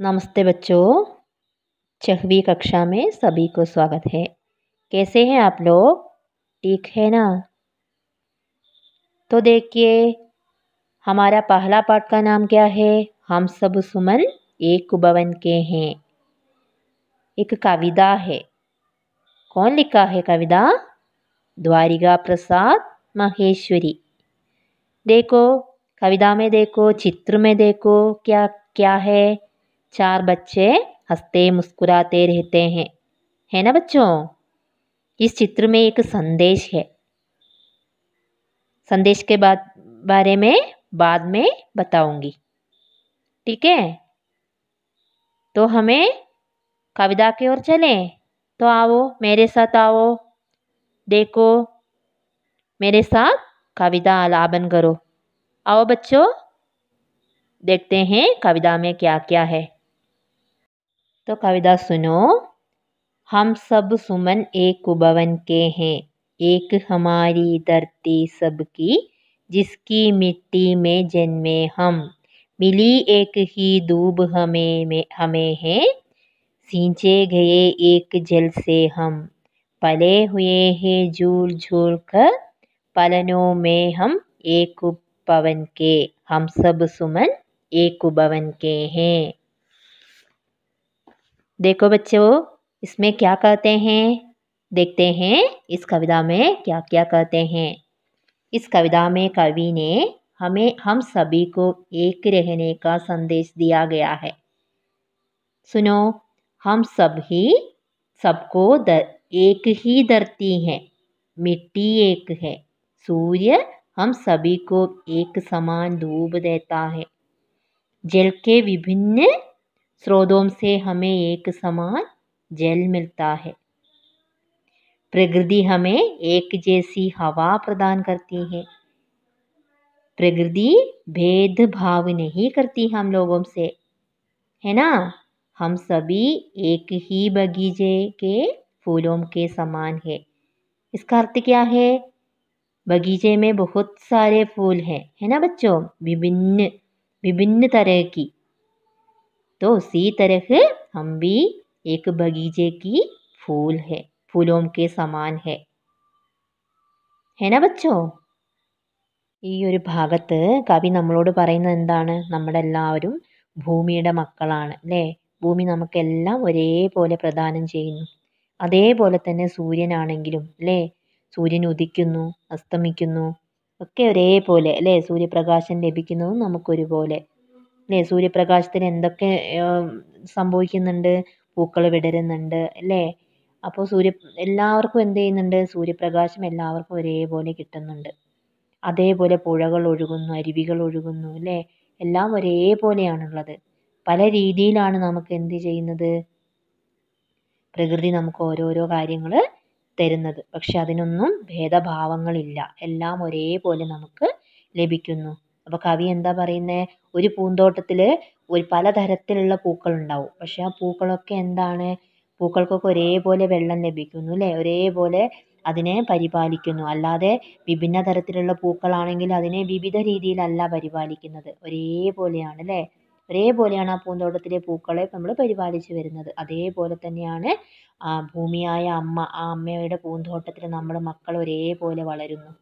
नमस्ते बच्चों छवी कक्षा में सभी को स्वागत है कैसे हैं आप लोग ठीक है ना तो देखिए हमारा पहला पाठ का नाम क्या है हम सब सुमन एक भवन के हैं एक कविता है कौन लिखा है कविता द्वारिका प्रसाद महेश्वरी देखो कविता में देखो चित्र में देखो क्या क्या है चार बच्चे हंसते मुस्कुराते रहते हैं है ना बच्चों इस चित्र में एक संदेश है संदेश के बाद बारे में बाद में बताऊंगी ठीक है तो हमें कविता की ओर चलें तो आओ मेरे साथ आओ देखो मेरे साथ कविता आलापन करो आओ बच्चों देखते हैं कविता में क्या क्या है तो कविता सुनो हम सब सुमन एक उपवन के हैं एक हमारी धरती सबकी जिसकी मिट्टी में जन्मे हम मिली एक ही दूब हमें में हमें हैं सींचे गए एक जल से हम पले हुए हैं झूल झूल कर पलनों में हम एक पवन के हम सब सुमन एक भवन के हैं देखो बच्चों इसमें क्या कहते हैं देखते हैं इस कविता में क्या क्या कहते हैं इस कविता में कवि ने हमें हम सभी को एक रहने का संदेश दिया गया है सुनो हम सभी सबको एक ही धरती है मिट्टी एक है सूर्य हम सभी को एक समान धूप देता है जल के विभिन्न स्रोतों से हमें एक समान जल मिलता है प्रकृति हमें एक जैसी हवा प्रदान करती है प्रकृति भेदभाव नहीं करती हम लोगों से है ना हम सभी एक ही बगीचे के फूलों के समान है इसका अर्थ क्या है बगीचे में बहुत सारे फूल हैं है ना बच्चों विभिन्न विभिन्न तरह की तो उसी तरह हम भी एक बगीचे की फूल है फूलों के समान है है ना बच्चो ഈ ഒരു ഭാഗത്ത് കവി നമ്മളോട് പറയുന്നത് എന്താണ് എല്ലാവരും ഭൂമിയുടെ മക്കളാണ് അല്ലേ ഭൂമി നമുക്കെല്ലാം ഒരേപോലെ പ്രദാനം ചെയ്യുന്നു അതേപോലെ തന്നെ സൂര്യനാണെങ്കിലും അല്ലേ സൂര്യൻ ഉദിക്കുന്നു അസ്തമിക്കുന്നു ഒക്കെ ഒരേപോലെ അല്ലേ സൂര്യപ്രകാശം ലഭിക്കുന്നതും നമുക്കൊരുപോലെ അല്ലേ സൂര്യപ്രകാശത്തിന് എന്തൊക്കെ സംഭവിക്കുന്നുണ്ട് പൂക്കൾ വിടരുന്നുണ്ട് അല്ലേ അപ്പോൾ സൂര്യ എല്ലാവർക്കും എന്ത് ചെയ്യുന്നുണ്ട് സൂര്യപ്രകാശം എല്ലാവർക്കും ഒരേപോലെ കിട്ടുന്നുണ്ട് അതേപോലെ പുഴകൾ ഒഴുകുന്നു അരുവികൾ ഒഴുകുന്നു അല്ലേ എല്ലാം ഒരേപോലെയാണുള്ളത് പല രീതിയിലാണ് നമുക്ക് എന്ത് ചെയ്യുന്നത് പ്രകൃതി നമുക്ക് ഓരോരോ കാര്യങ്ങൾ തരുന്നത് പക്ഷെ അതിനൊന്നും ഭേദഭാവങ്ങളില്ല എല്ലാം ഒരേപോലെ നമുക്ക് ലഭിക്കുന്നു അപ്പോൾ കവി എന്താ പറയുന്നത് ഒരു പൂന്തോട്ടത്തിൽ ഒരു പലതരത്തിലുള്ള പൂക്കളുണ്ടാവും പക്ഷേ ആ പൂക്കളൊക്കെ എന്താണ് പൂക്കൾക്കൊക്കെ ഒരേപോലെ വെള്ളം ലഭിക്കുന്നു അല്ലേ ഒരേപോലെ അതിനെ പരിപാലിക്കുന്നു അല്ലാതെ വിഭിന്ന തരത്തിലുള്ള പൂക്കളാണെങ്കിൽ അതിനെ വിവിധ രീതിയിലല്ല പരിപാലിക്കുന്നത് ഒരേപോലെയാണ് അല്ലേ ഒരേപോലെയാണ് ആ പൂന്തോട്ടത്തിലെ പൂക്കളെ നമ്മൾ പരിപാലിച്ചു വരുന്നത് അതേപോലെ തന്നെയാണ് ആ ഭൂമിയായ അമ്മ ആ അമ്മയുടെ പൂന്തോട്ടത്തിൽ നമ്മൾ മക്കൾ ഒരേപോലെ വളരുന്നു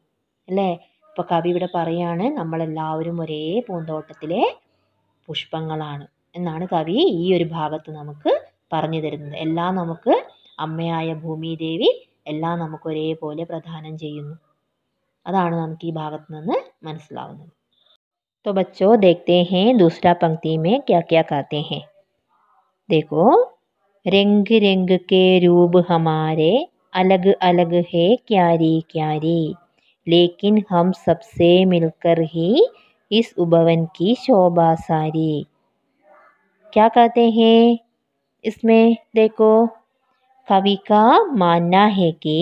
അല്ലേ അപ്പൊ കവി ഇവിടെ പറയാണ് നമ്മളെല്ലാവരും ഒരേ പൂന്തോട്ടത്തിലെ പുഷ്പങ്ങളാണ് എന്നാണ് കവി ഈ ഒരു ഭാഗത്ത് നമുക്ക് പറഞ്ഞു തരുന്നത് എല്ലാം നമുക്ക് അമ്മയായ ഭൂമി ദേവി എല്ലാം നമുക്ക് ഒരേപോലെ പ്രധാനം ചെയ്യുന്നു അതാണ് നമുക്ക് ഈ ഭാഗത്ത് നിന്ന് മനസ്സിലാവുന്നത് तो बच्चों देखते हैं दूसरा पंक्ति में क्या क्या कहते हैं देखो रंग रंग के रूप हमारे अलग अलग है क्यारी क्यारी लेकिन हम सबसे मिलकर ही इस उपवन की शोभा सारी क्या कहते हैं इसमें देखो कवि का मानना है कि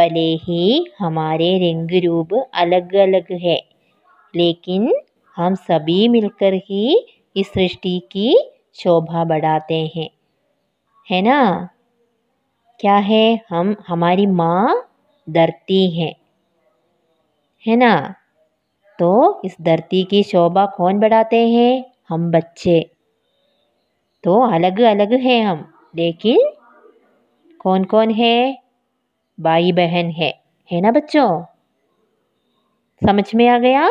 भले ही हमारे रंग रूप अलग अलग है लेकिन हम सभी मिलकर ही इस सृष्टि की शोभा बढ़ाते हैं है ना क्या है हम हमारी माँ धरती है है ना तो इस धरती की शोभा कौन बढ़ाते हैं हम बच्चे तो अलग अलग हैं हम लेकिन कौन कौन है भाई बहन है है ना बच्चों समझ में ആ गया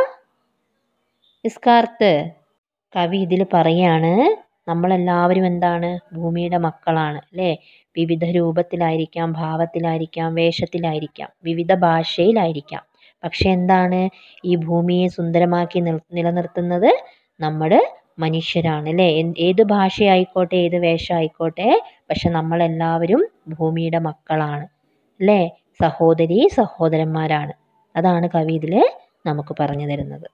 इसका അർത്ഥ് കവി ഇതിൽ പറയാണ് നമ്മളെല്ലാവരും എന്താണ് ഭൂമിയുടെ മക്കളാണ് അല്ലേ വിവിധ രൂപത്തിലായിരിക്കാം ഭാവത്തിലായിരിക്കാം വേഷത്തിലായിരിക്കാം വിവിധ ഭാഷയിലായിരിക്കാം പക്ഷെ എന്താണ് ഈ ഭൂമിയെ സുന്ദരമാക്കി നിലനിർത്തുന്നത് നമ്മുടെ മനുഷ്യരാണ് അല്ലേ ഏത് ഭാഷയായിക്കോട്ടെ ഏത് വേഷമായിക്കോട്ടെ പക്ഷെ നമ്മളെല്ലാവരും ഭൂമിയുടെ മക്കളാണ് അല്ലേ സഹോദരി സഹോദരന്മാരാണ് അതാണ് കവി ഇതിൽ നമുക്ക് പറഞ്ഞു തരുന്നത്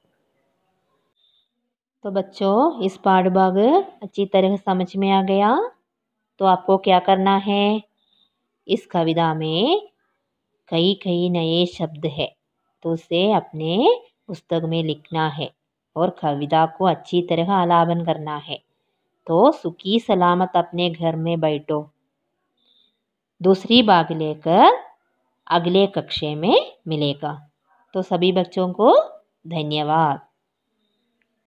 तो बच्चों इस पाठ भाग अच्छी तरह समझ में आ गया तो आपको क्या करना है इस कविता में कई कई नए शब्द है हाथों तो से अपने पुस्तक में लिखना है और कविता को अच्छी तरह आलापन करना है तो सुखी सलामत अपने घर में बैठो दूसरी बाग लेकर अगले कक्षे में मिलेगा तो सभी बच्चों को धन्यवाद